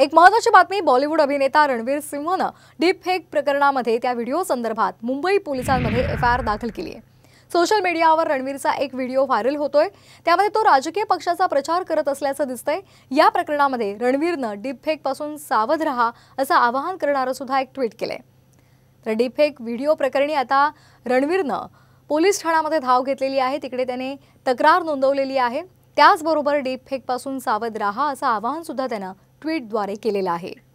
एक महत्वाची बातमी बॉलिवूड अभिनेता रणवीर सिंहनं डीप फेक प्रकरणामध्ये त्या व्हिडिओ संदर्भात मुंबई पोलिसांमध्ये एफ आय आर दाखल केली आहे सोशल मीडियावर रणवीरचा एक व्हिडिओ व्हायरल होतोय त्यामध्ये तो राजकीय पक्षाचा प्रचार करत असल्याचं दिसतंय या प्रकरणामध्ये रणवीरनं डीप पासून सावध रहा असं आवाहन करणारं सुद्धा एक ट्विट केलंय तर डीप फेक व्हिडिओ प्रकरणी आता रणवीरनं पोलीस ठाण्यामध्ये धाव घेतलेली आहे तिकडे त्याने तक्रार नोंदवलेली आहे त्याचबरोबर डीप फेकपासून सावध रहा असं आवाहन सुद्धा त्यानं ट्विटद्वारे केलेलं आहे